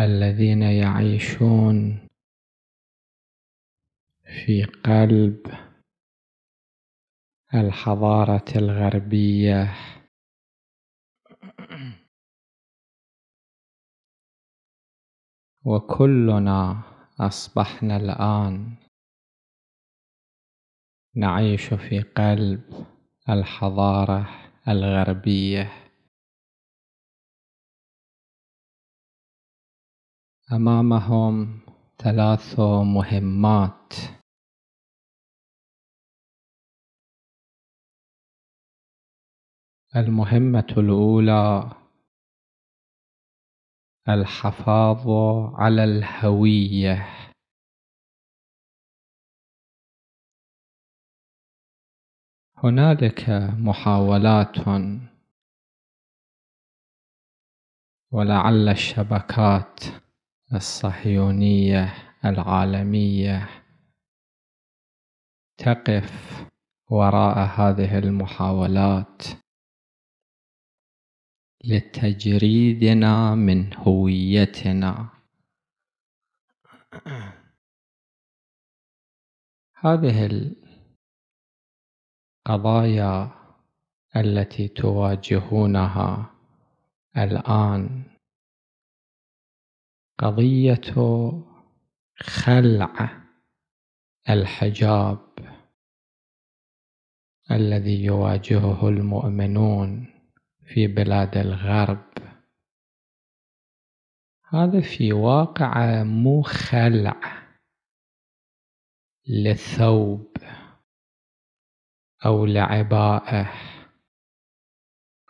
الذين يعيشون في قلب الحضارة الغربية وكلنا أصبحنا الآن نعيش في قلب الحضارة الغربية امامهم ثلاث مهمات المهمه الاولى الحفاظ على الهويه هنالك محاولات ولعل الشبكات الصهيونية العالمية تقف وراء هذه المحاولات لتجريدنا من هويتنا هذه القضايا التي تواجهونها الآن قضية خلع الحجاب الذي يواجهه المؤمنون في بلاد الغرب هذا في واقع مو خلع للثوب أو لعبائه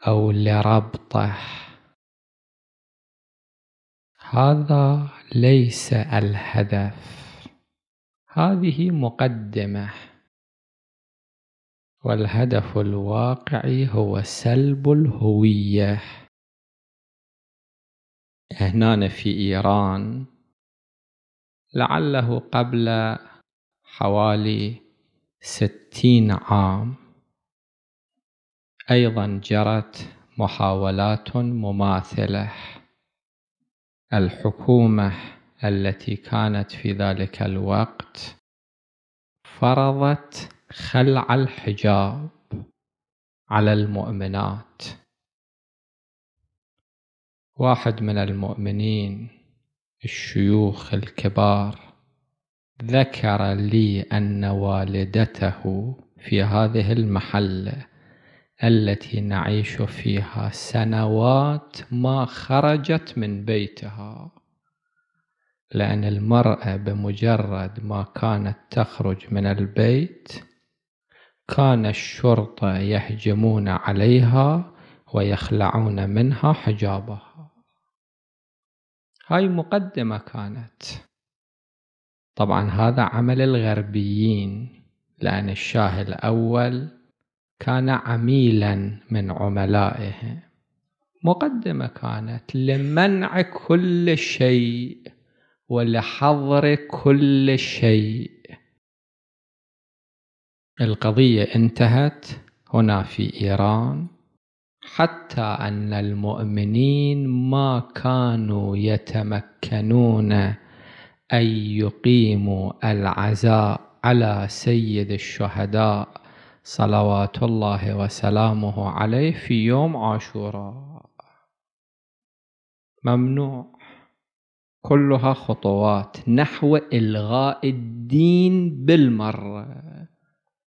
أو لربطه هذا ليس الهدف هذه مقدمة والهدف الواقعي هو سلب الهوية هنا في إيران لعله قبل حوالي ستين عام أيضا جرت محاولات مماثله الحكومة التي كانت في ذلك الوقت فرضت خلع الحجاب على المؤمنات واحد من المؤمنين الشيوخ الكبار ذكر لي أن والدته في هذه المحلة التي نعيش فيها سنوات ما خرجت من بيتها لأن المرأة بمجرد ما كانت تخرج من البيت كان الشرطة يهجمون عليها ويخلعون منها حجابها هاي مقدمة كانت طبعا هذا عمل الغربيين لأن الشاه الأول كان عميلا من عملائه مقدمة كانت لمنع كل شيء ولحظر كل شيء القضية انتهت هنا في إيران حتى أن المؤمنين ما كانوا يتمكنون أن يقيموا العزاء على سيد الشهداء صلوات الله وسلامه عليه في يوم عاشوراء ممنوع كلها خطوات نحو إلغاء الدين بالمرة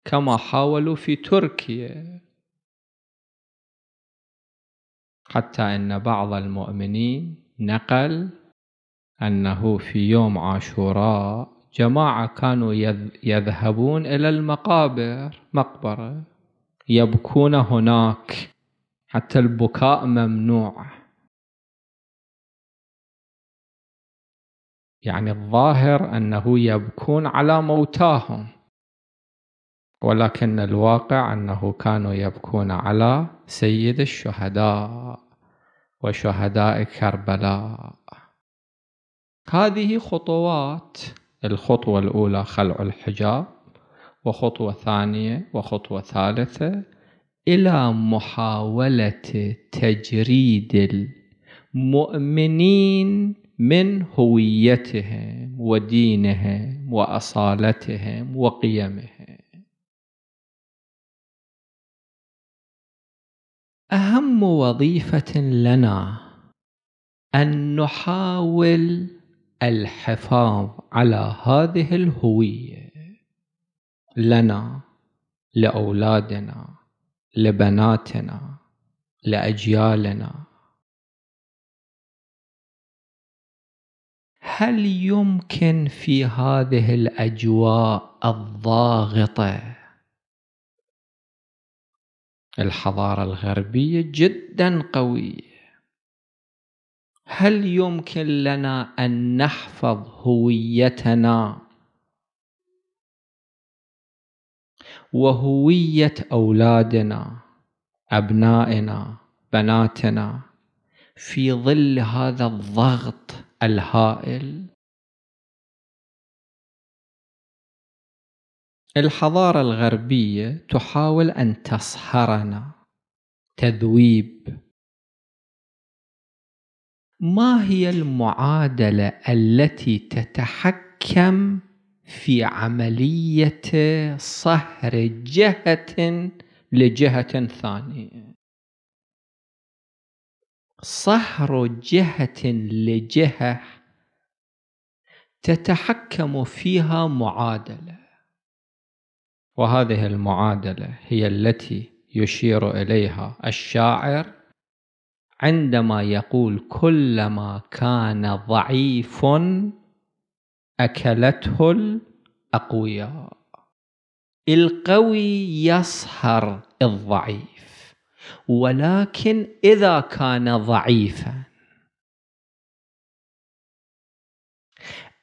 كما حاولوا في تركيا حتى أن بعض المؤمنين نقل أنه في يوم عاشوراء جماعة كانوا يذهبون إلى المقابر مقبرة يبكون هناك حتى البكاء ممنوع يعني الظاهر أنه يبكون على موتاهم ولكن الواقع أنه كانوا يبكون على سيد الشهداء وشهداء كربلاء هذه خطوات الخطوة الأولى خلع الحجاب وخطوة ثانية وخطوة ثالثة إلى محاولة تجريد المؤمنين من هويتهم ودينهم وأصالتهم وقيمهم أهم وظيفة لنا أن نحاول الحفاظ على هذه الهوية لنا لأولادنا لبناتنا لأجيالنا هل يمكن في هذه الأجواء الضاغطة الحضارة الغربية جدا قوية هل يمكن لنا ان نحفظ هويتنا وهويه اولادنا ابنائنا بناتنا في ظل هذا الضغط الهائل الحضاره الغربيه تحاول ان تصهرنا تذويب ما هي المعادله التي تتحكم في عمليه صهر جهه لجهه ثانيه صهر جهه لجهه تتحكم فيها معادله وهذه المعادله هي التي يشير اليها الشاعر عندما يقول كلما كان ضعيف أكلته الأقوياء القوي يصهر الضعيف ولكن إذا كان ضعيفا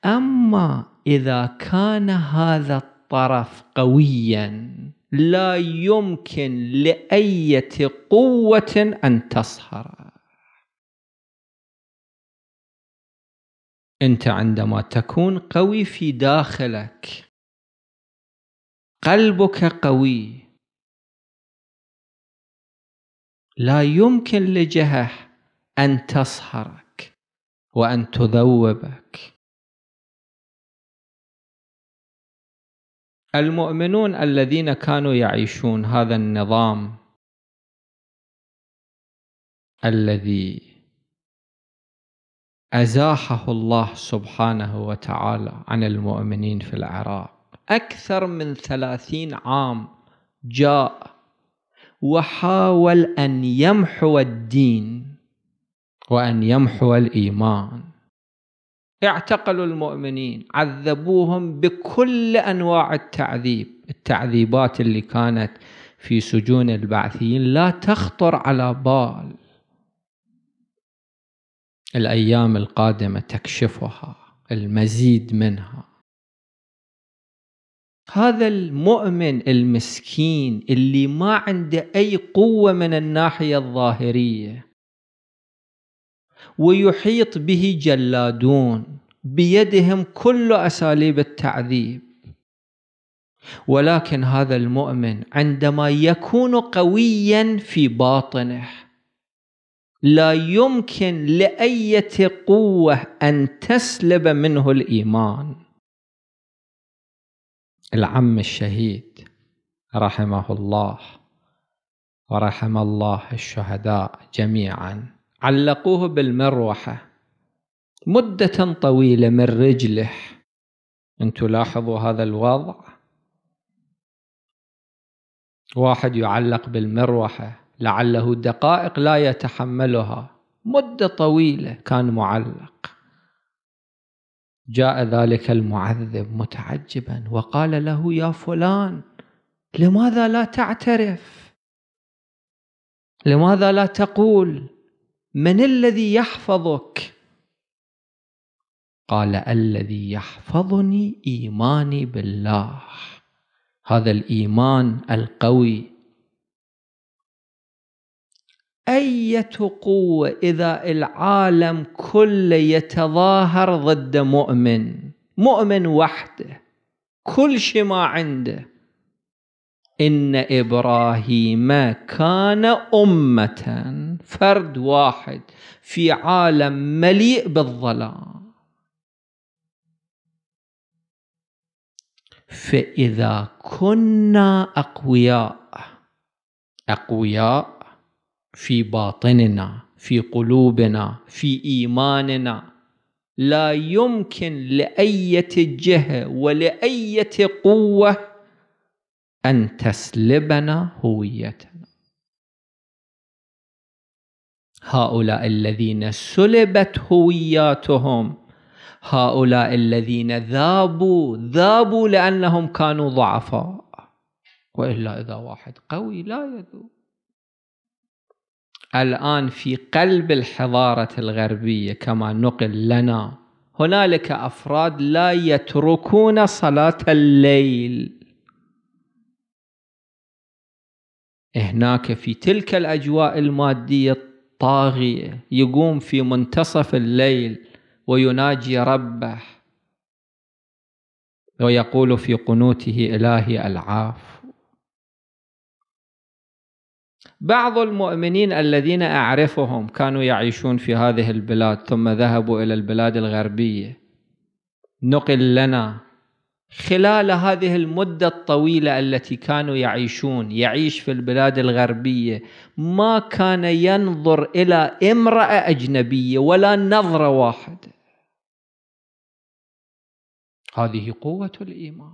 أما إذا كان هذا الطرف قويا لا يمكن لأية قوة أن تصهر أنت عندما تكون قوي في داخلك قلبك قوي لا يمكن لجهه أن تصهرك وأن تذوبك المؤمنون الذين كانوا يعيشون هذا النظام الذي ازاحه الله سبحانه وتعالى عن المؤمنين في العراق اكثر من ثلاثين عام جاء وحاول ان يمحو الدين وان يمحو الايمان اعتقلوا المؤمنين عذبوهم بكل انواع التعذيب التعذيبات اللي كانت في سجون البعثيين لا تخطر على بال الايام القادمه تكشفها المزيد منها هذا المؤمن المسكين اللي ما عنده اي قوه من الناحيه الظاهريه ويحيط به جلادون بيدهم كل اساليب التعذيب ولكن هذا المؤمن عندما يكون قويا في باطنه لا يمكن لأية قوة أن تسلب منه الإيمان العم الشهيد رحمه الله ورحم الله الشهداء جميعاً علقوه بالمروحة مدة طويلة من رجله أن تلاحظوا هذا الوضع واحد يعلق بالمروحة لعله دقائق لا يتحملها مدة طويلة كان معلق جاء ذلك المعذب متعجبا وقال له يا فلان لماذا لا تعترف لماذا لا تقول من الذي يحفظك قال الذي يحفظني ايماني بالله هذا الايمان القوي اية قوة اذا العالم كله يتظاهر ضد مؤمن مؤمن وحده كل شيء ما عنده إن إبراهيم كان أمة فرد واحد في عالم مليء بالظلام فإذا كنا أقوياء أقوياء في باطننا في قلوبنا في إيماننا لا يمكن لأية جهة ولأية قوة أن تسلبنا هويتنا هؤلاء الذين سلبت هوياتهم هؤلاء الذين ذابوا ذابوا لأنهم كانوا ضعفاء وإلا إذا واحد قوي لا يذوب الآن في قلب الحضارة الغربية كما نقل لنا هنالك أفراد لا يتركون صلاة الليل هناك في تلك الأجواء المادية الطاغية يقوم في منتصف الليل ويناجي ربه ويقول في قنوته إلهي العاف بعض المؤمنين الذين أعرفهم كانوا يعيشون في هذه البلاد ثم ذهبوا إلى البلاد الغربية نقل لنا خلال هذه المدة الطويلة التي كانوا يعيشون يعيش في البلاد الغربية ما كان ينظر إلى امرأة أجنبية ولا نظرة واحدة هذه قوة الإيمان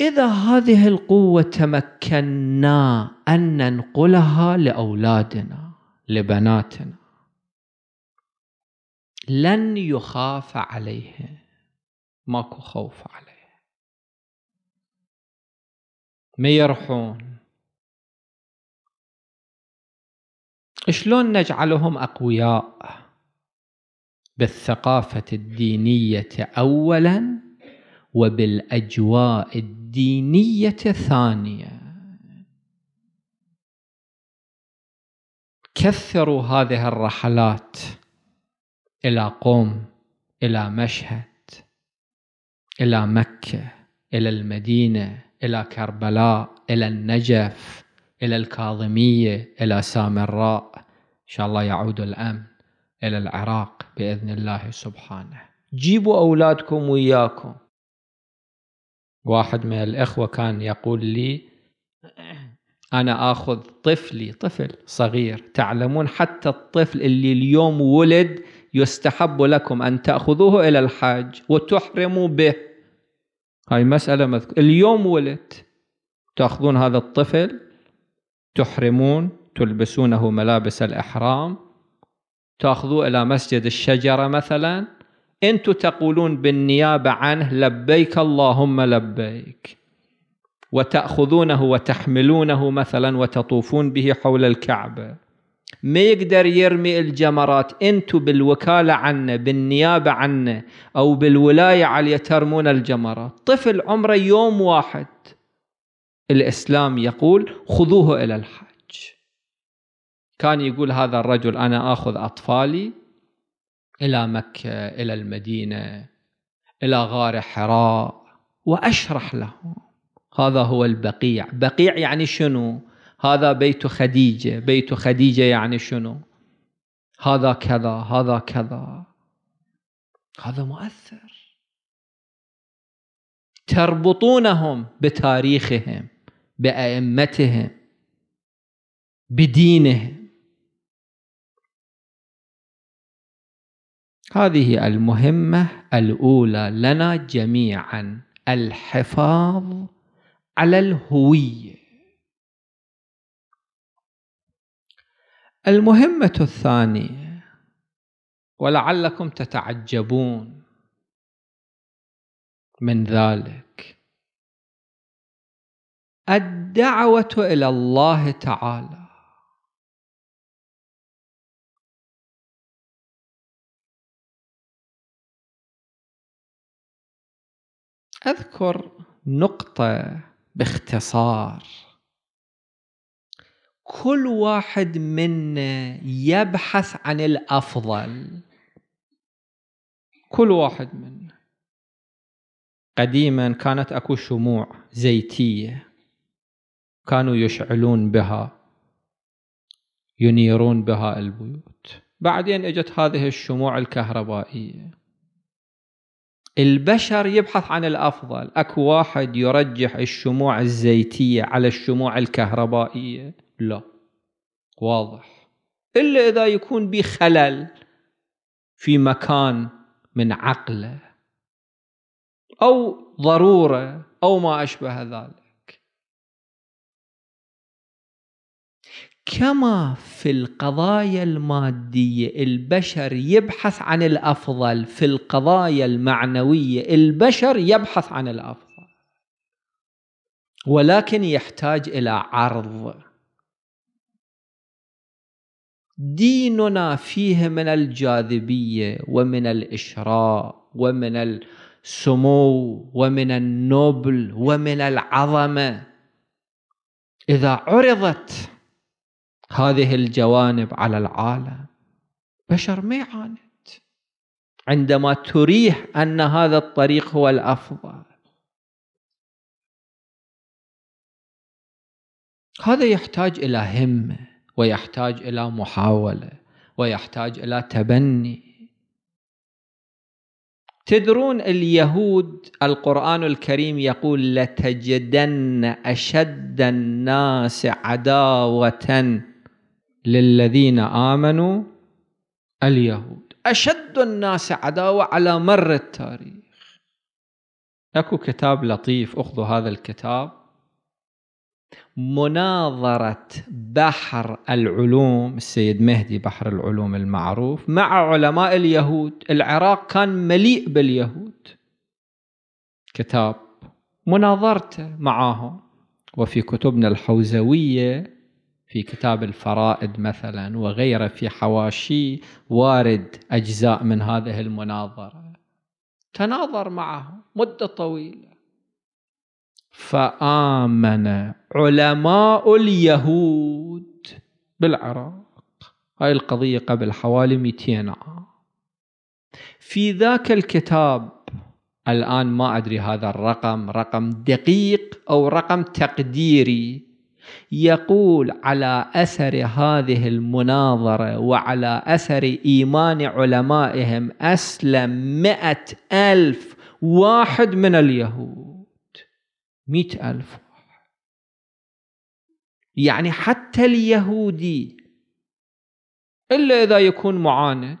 إذا هذه القوة تمكنا أن ننقلها لأولادنا لبناتنا لن يخاف عليهم ماكو خوف عليه ما يرحون شلون نجعلهم أقوياء بالثقافة الدينية أولا وبالأجواء الدينية ثانيا كثروا هذه الرحلات إلى قوم إلى مشهد إلى مكة إلى المدينة إلى كربلاء إلى النجف إلى الكاظمية إلى سامراء إن شاء الله يعود الأمن إلى العراق بإذن الله سبحانه جيبوا أولادكم وياكم واحد من الإخوة كان يقول لي أنا آخذ طفلي طفل صغير تعلمون حتى الطفل اللي اليوم ولد يستحب لكم أن تأخذوه إلى الحاج وتحرموا به هاي مسألة مذكورة اليوم ولدت تأخذون هذا الطفل تحرمون تلبسونه ملابس الإحرام تأخذوه إلى مسجد الشجرة مثلا أنتم تقولون بالنيابة عنه لبيك اللهم لبيك وتأخذونه وتحملونه مثلا وتطوفون به حول الكعبة ما يقدر يرمي الجمرات انتم بالوكاله عنا بالنيابه عنا او بالولايه على ترمون الجمرات طفل عمره يوم واحد الاسلام يقول خذوه الى الحج كان يقول هذا الرجل انا اخذ اطفالي الى مكه الى المدينه الى غار حراء واشرح لهم هذا هو البقيع بقيع يعني شنو هذا بيت خديجة بيت خديجة يعني شنو هذا كذا هذا كذا هذا مؤثر تربطونهم بتاريخهم بأئمتهم بدينهم هذه المهمة الأولى لنا جميعا الحفاظ على الهوية المهمة الثانية ولعلكم تتعجبون من ذلك الدعوة إلى الله تعالى أذكر نقطة باختصار كل واحد منا يبحث عن الافضل كل واحد منا قديما كانت اكو شموع زيتيه كانوا يشعلون بها ينيرون بها البيوت بعدين اجت هذه الشموع الكهربائيه البشر يبحث عن الافضل اكو واحد يرجح الشموع الزيتيه على الشموع الكهربائيه لا واضح إلا إذا يكون به خلل في مكان من عقله أو ضرورة أو ما أشبه ذلك كما في القضايا المادية البشر يبحث عن الأفضل في القضايا المعنوية البشر يبحث عن الأفضل ولكن يحتاج إلى عرض ديننا فيه من الجاذبيه ومن الاشراء ومن السمو ومن النبل ومن العظمه اذا عرضت هذه الجوانب على العالم بشر ما يعاند عندما تريح ان هذا الطريق هو الافضل هذا يحتاج الى همه ويحتاج الى محاوله ويحتاج الى تبني تدرون اليهود القران الكريم يقول لتجدن اشد الناس عداوه للذين امنوا اليهود اشد الناس عداوه على مر التاريخ اكو كتاب لطيف اخذوا هذا الكتاب مناظرة بحر العلوم السيد مهدي بحر العلوم المعروف مع علماء اليهود العراق كان مليء باليهود كتاب مناظرته معاهم وفي كتبنا الحوزوية في كتاب الفرائد مثلا وغيره في حواشي وارد أجزاء من هذه المناظرة تناظر معهم مدة طويلة فآمن علماء اليهود بالعراق هاي القضية قبل حوالي 200 عام في ذاك الكتاب الآن ما أدري هذا الرقم رقم دقيق أو رقم تقديري يقول على أثر هذه المناظرة وعلى أثر إيمان علمائهم أسلم مئة ألف واحد من اليهود مئة ألف يعني حتى اليهودي إلا إذا يكون معاند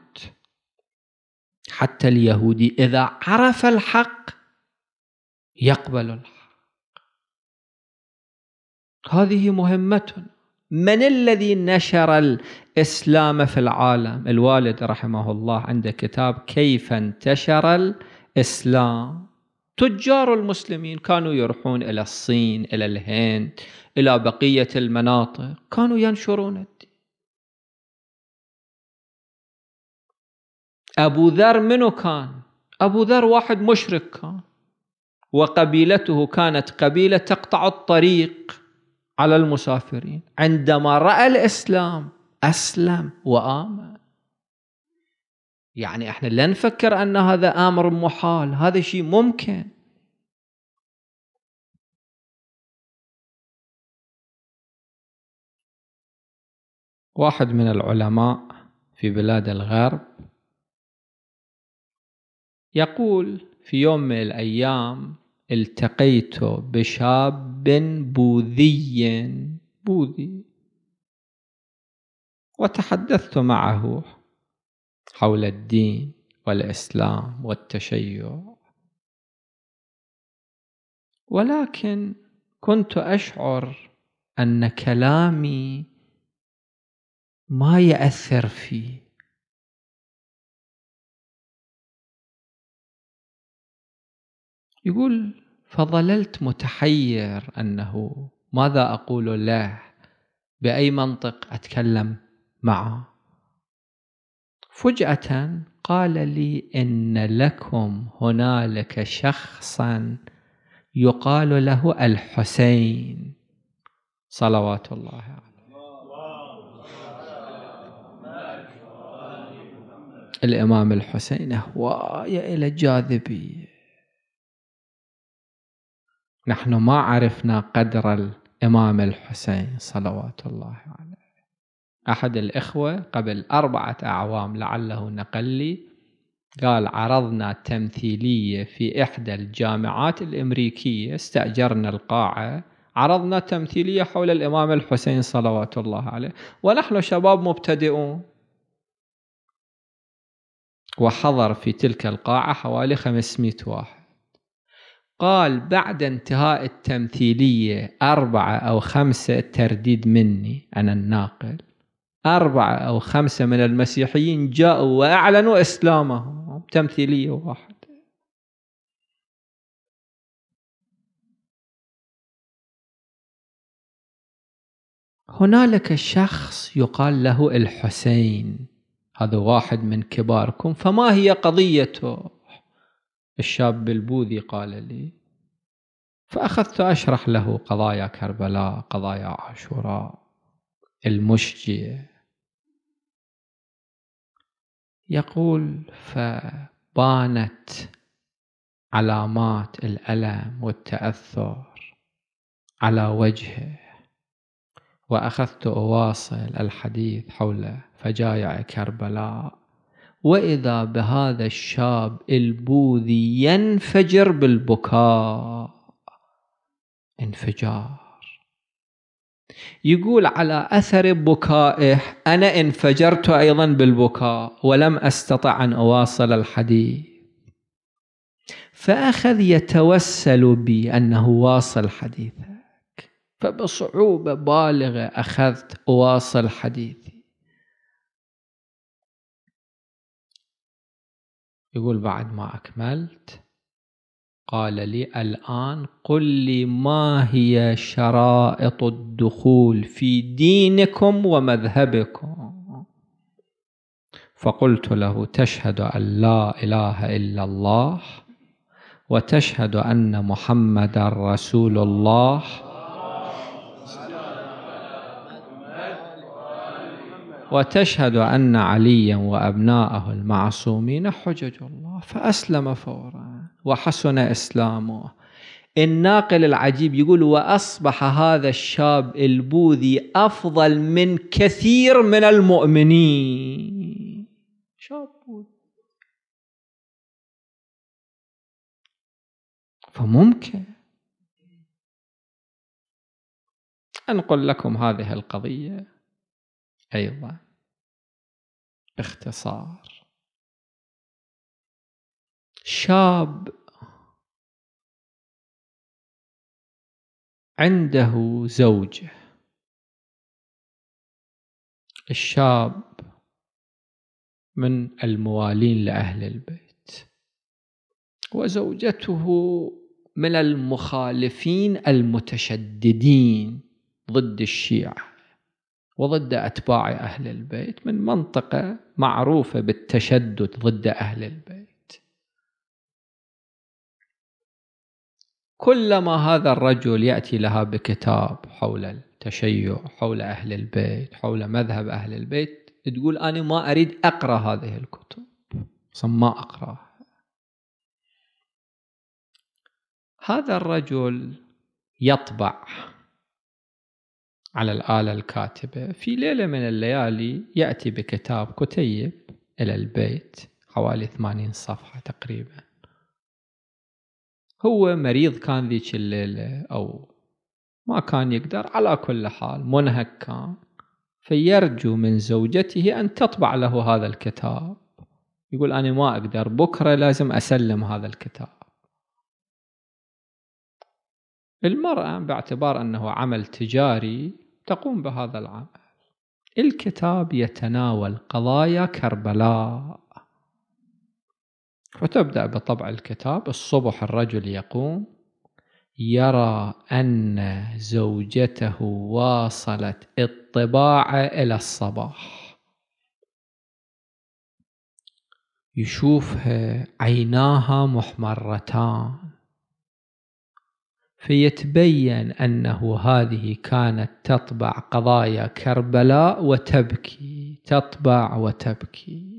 حتى اليهودي إذا عرف الحق يقبل الحق هذه مهمة من الذي نشر الإسلام في العالم الوالد رحمه الله عنده كتاب كيف انتشر الإسلام تجار المسلمين كانوا يروحون إلى الصين إلى الهند إلى بقية المناطق كانوا ينشرون الدين أبو ذر منو كان؟ أبو ذر واحد مشرك كان وقبيلته كانت قبيلة تقطع الطريق على المسافرين عندما رأى الإسلام أسلم وآمن يعني احنا لا نفكر ان هذا امر محال هذا شيء ممكن واحد من العلماء في بلاد الغرب يقول في يوم من الايام التقيت بشاب بوذي بوذي وتحدثت معه حول الدين والاسلام والتشيع ولكن كنت اشعر ان كلامي ما ياثر فيه يقول فظللت متحير انه ماذا اقول له باي منطق اتكلم معه فجأة قال لي إن لكم هنالك شخصا يقال له الحسين صلوات الله عليه الإمام الحسين هواية إلى الجاذبية نحن ما عرفنا قدر الإمام الحسين صلوات الله عليه أحد الإخوة قبل أربعة أعوام لعله نقل لي قال عرضنا تمثيلية في إحدى الجامعات الأمريكية استأجرنا القاعة عرضنا تمثيلية حول الإمام الحسين صلوات الله عليه ونحن شباب مبتدئون وحضر في تلك القاعة حوالي 500 واحد قال بعد انتهاء التمثيلية أربعة أو خمسة ترديد مني أنا الناقل أربعة أو خمسة من المسيحيين جاءوا وأعلنوا إسلامهم تمثيلية واحد هنالك شخص يقال له الحسين هذا واحد من كباركم فما هي قضيته الشاب البوذي قال لي فأخذت أشرح له قضايا كربلاء قضايا عاشوراء المشجئ يقول فبانت علامات الألم والتأثر على وجهه وأخذت أواصل الحديث حول فجايع كربلاء وإذا بهذا الشاب البوذي ينفجر بالبكاء انفجار يقول على أثر بكائه أنا انفجرت أيضا بالبكاء ولم أستطع أن أواصل الحديث فأخذ يتوسل بي أنه واصل حديثك فبصعوبة بالغة أخذت أواصل حديثي يقول بعد ما أكملت قال لي الآن قل لي ما هي شرائط الدخول في دينكم ومذهبكم فقلت له تشهد أن لا إله إلا الله وتشهد أن محمد رسول الله وتشهد أن عليا وأبناءه المعصومين حجج الله فأسلم فورا وحسن اسلامه الناقل العجيب يقول واصبح هذا الشاب البوذي افضل من كثير من المؤمنين شاب بوذي فممكن انقل لكم هذه القضيه ايضا باختصار شاب عنده زوجة الشاب من الموالين لأهل البيت وزوجته من المخالفين المتشددين ضد الشيعة وضد أتباع أهل البيت من منطقة معروفة بالتشدد ضد أهل البيت كلما هذا الرجل يأتي لها بكتاب حول التشيع حول أهل البيت حول مذهب أهل البيت تقول أنا ما أريد أقرأ هذه الكتب أصلا ما أقرأها هذا الرجل يطبع على الآلة الكاتبة في ليلة من الليالي يأتي بكتاب كتيب إلى البيت حوالي 80 صفحة تقريبا هو مريض كان ذيك الليلة أو ما كان يقدر على كل حال منهك كان فيرجو من زوجته أن تطبع له هذا الكتاب يقول أنا ما أقدر بكرة لازم أسلم هذا الكتاب المرأة باعتبار أنه عمل تجاري تقوم بهذا العمل الكتاب يتناول قضايا كربلاء فتبدأ بطبع الكتاب الصبح الرجل يقوم يرى أن زوجته واصلت الطباعة إلى الصباح يشوفها عيناها محمرتان فيتبين أنه هذه كانت تطبع قضايا كربلاء وتبكي تطبع وتبكي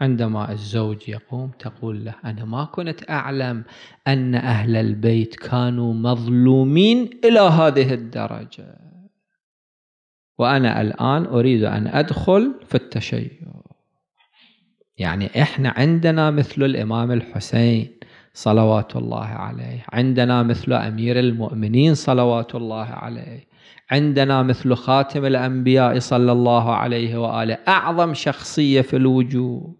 عندما الزوج يقوم تقول له أنا ما كنت أعلم أن أهل البيت كانوا مظلومين إلى هذه الدرجة وأنا الآن أريد أن أدخل في التشيع يعني إحنا عندنا مثل الإمام الحسين صلوات الله عليه عندنا مثل أمير المؤمنين صلوات الله عليه عندنا مثل خاتم الأنبياء صلى الله عليه وآله أعظم شخصية في الوجود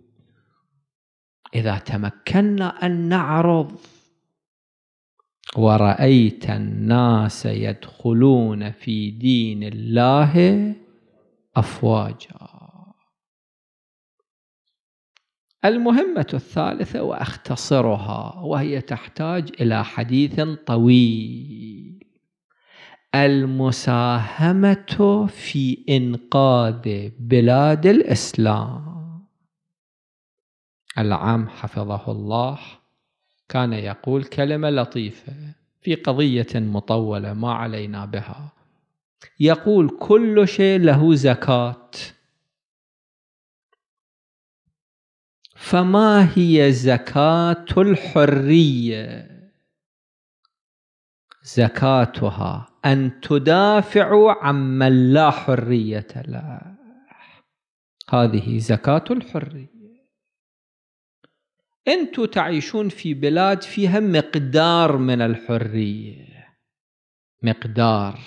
إذا تمكنا أن نعرض ورأيت الناس يدخلون في دين الله أفواجا المهمة الثالثة وأختصرها وهي تحتاج إلى حديث طويل المساهمة في إنقاذ بلاد الإسلام العام حفظه الله كان يقول كلمة لطيفة في قضية مطولة ما علينا بها يقول كل شيء له زكاة فما هي زكاة الحرية زكاتها أن تدافع عمن لا حرية له هذه زكاة الحرية أنتم تعيشون في بلاد فيها مقدار من الحرية مقدار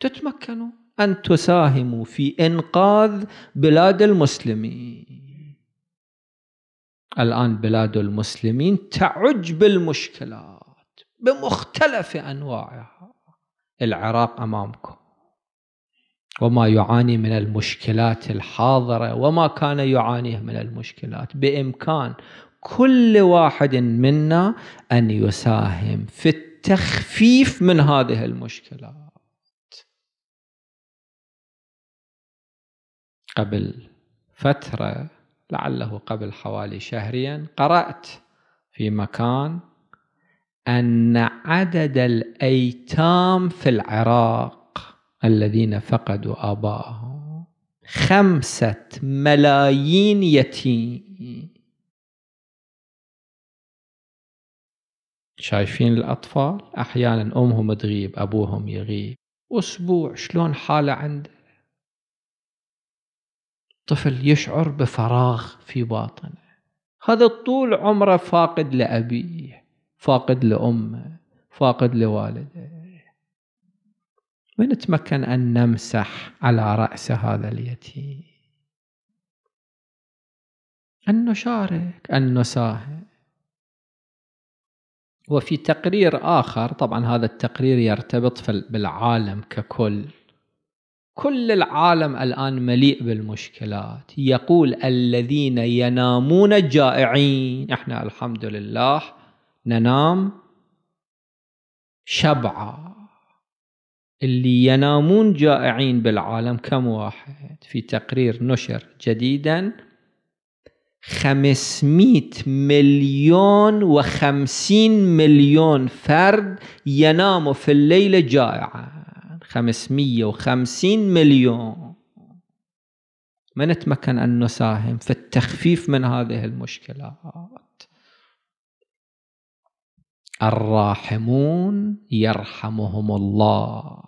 تتمكنوا أن تساهموا في إنقاذ بلاد المسلمين الآن بلاد المسلمين تعج بالمشكلات بمختلف أنواعها العراق أمامكم وما يعاني من المشكلات الحاضرة وما كان يعانيه من المشكلات بإمكان كل واحد منا أن يساهم في التخفيف من هذه المشكلات قبل فترة لعله قبل حوالي شهرين قرأت في مكان أن عدد الأيتام في العراق الذين فقدوا آباءهم خمسة ملايين يتيم شايفين الأطفال أحيانا أمهم تغيب أبوهم يغيب أسبوع شلون حالة عنده طفل يشعر بفراغ في باطنه هذا طول عمره فاقد لأبيه فاقد لأمه فاقد لوالده من تمكن أن نمسح على رأس هذا اليتيم أن نشارك أن نساهم وفي تقرير آخر طبعا هذا التقرير يرتبط بالعالم ككل كل العالم الآن مليء بالمشكلات يقول الذين ينامون جائعين احنا الحمد لله ننام شبعا اللي ينامون جائعين بالعالم كم واحد في تقرير نشر جديدا 500 مليون و50 مليون فرد يناموا في الليلة جائعا 550 مليون ما نتمكن أن نساهم في التخفيف من هذه المشكلات الراحمون يرحمهم الله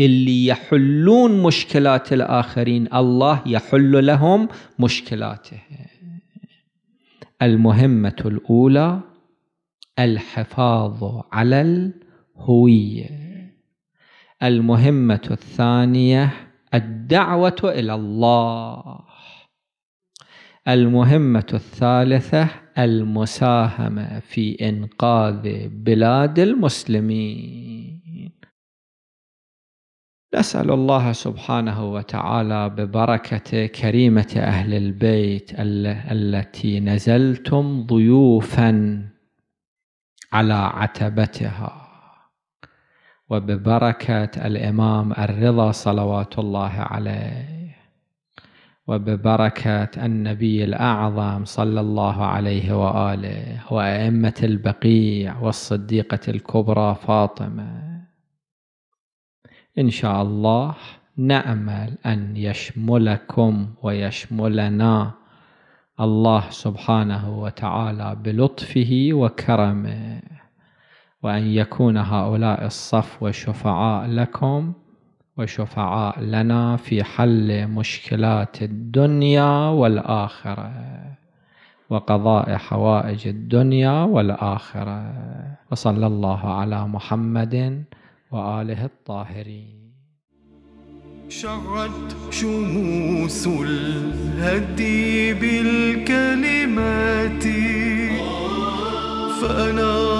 اللي يحلون مشكلات الآخرين الله يحل لهم مشكلاته المهمة الأولى الحفاظ على الهوية المهمة الثانية الدعوة إلى الله المهمة الثالثة المساهمة في إنقاذ بلاد المسلمين نسأل الله سبحانه وتعالى ببركة كريمة أهل البيت التي نزلتم ضيوفا على عتبتها وببركة الإمام الرضا صلوات الله عليه وببركة النبي الأعظم صلى الله عليه وآله وأئمة البقيع والصديقة الكبرى فاطمة إن شاء الله نأمل أن يشملكم ويشملنا الله سبحانه وتعالى بلطفه وكرمه وأن يكون هؤلاء الصف شفعاء لكم وشفعاء لنا في حل مشكلات الدنيا والاخره وقضاء حوائج الدنيا والاخره وصلى الله على محمد واله الطاهرين شعت شموس الهدي بالكلمات فأنا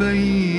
悲。